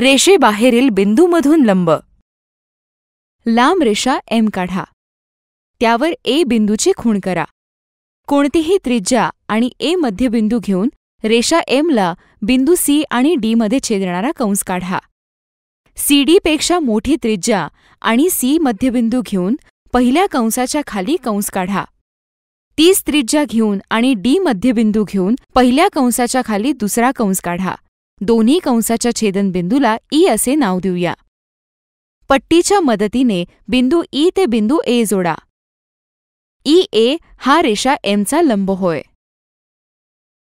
रेषेबाहेरील बिंदूमधून लंब लांब रेषा एम काढा त्यावर ए बिंदूची खूण करा कोणतीही त्रिज्या आणि ए मध्यबिंदू घेऊन रेषा एमला बिंदू सी आणि डी मध्ये छेदणारा कंस काढा सी पेक्षा मोठी त्रिज्या आणि सी मध्यबिंदू घेऊन पहिल्या कंसाच्या खाली कंस काढा तीस त्रिज्या घेऊन आणि डी मध्यबिंदू घेऊन पहिल्या कंसाच्या खाली दुसरा कंस काढा दोन्ही कंसाच्या छेदनबिंदूला ई e असे नाव देऊया पट्टीच्या मदतीने बिंदू ई e ते बिंदू ए जोडा ई e ए हा रेषा एमचा लंब होय